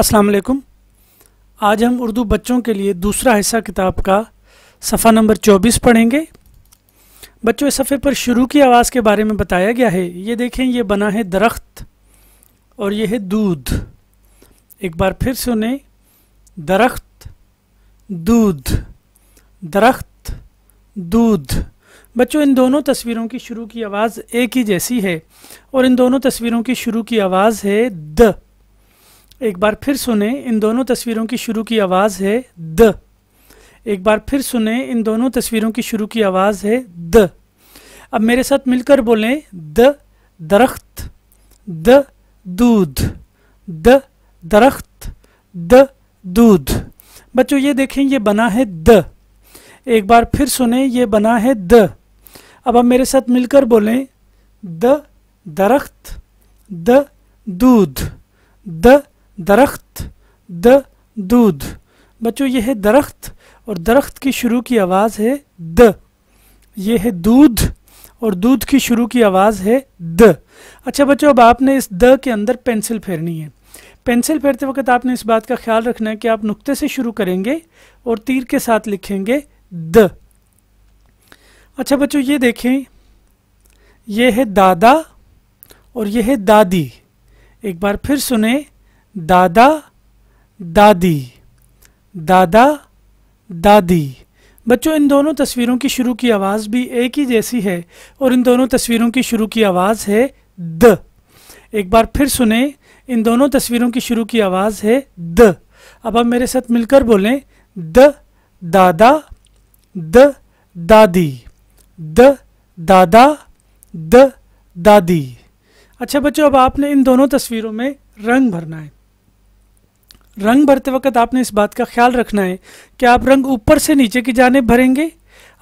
असलकुम आज हम उर्दू बच्चों के लिए दूसरा हिस्सा किताब का सफ़ा नंबर 24 पढ़ेंगे बच्चों इस सफ़े पर शुरू की आवाज़ के बारे में बताया गया है ये देखें ये बना है दरख्त और ये है दूध एक बार फिर सुने दरख्त दूध दरख्त दूध बच्चों इन दोनों तस्वीरों की शुरू की आवाज़ एक ही जैसी है और इन दोनों तस्वीरों की शुरू की आवाज़ है द एक बार फिर सुने इन दोनों तस्वीरों की शुरू की आवाज़ है द एक बार फिर सुने इन दोनों तस्वीरों की शुरू की आवाज़ है द अब मेरे साथ मिलकर बोलें द दरख्त द दूध द दरख्त द दूध बच्चों ये देखें ये बना है द एक बार फिर सुने ये बना है द अब अब मेरे साथ मिलकर बोलें द दरख्त द दूध द दरख्त द दूध बच्चों ये है दरख्त और दरख्त की शुरू की आवाज़ है द ये है दूध और दूध की शुरू की आवाज़ है द अच्छा बच्चों अब आपने इस द के अंदर पेंसिल फेरनी है पेंसिल फेरते वक्त आपने इस बात का ख्याल रखना है कि आप नुक्ते से शुरू करेंगे और तीर के साथ लिखेंगे द अच्छा बच्चों ये देखें ये है दादा और यह है दादी एक बार फिर सुने दादा दादी दादा दादी बच्चों इन दोनों तस्वीरों की शुरू की आवाज़ भी एक ही जैसी है और इन दोनों तस्वीरों की शुरू की आवाज़ है द एक बार फिर सुने इन दोनों तस्वीरों की शुरू की आवाज़ है द अब आप मेरे साथ मिलकर बोलें द दादा द दादी द दादा द दादी अच्छा बच्चों अब आपने इन दोनों तस्वीरों में रंग भरना है रंग भरते वक्त आपने इस बात का ख्याल रखना है कि आप रंग ऊपर से नीचे की जाने भरेंगे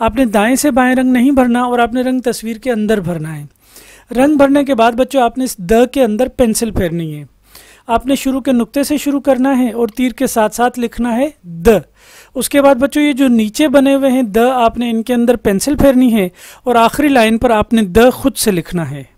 आपने दाएं से बाएं रंग नहीं भरना और आपने रंग तस्वीर के अंदर भरना है रंग भरने के बाद बच्चों आपने इस द के अंदर पेंसिल फेरनी है आपने शुरू के नुक्ते से शुरू करना है और तीर के साथ साथ लिखना है द उसके बाद बच्चों ये जो नीचे बने हुए हैं द आपने इनके अंदर पेंसिल फेरनी है और आखिरी लाइन पर आपने द खुद से लिखना है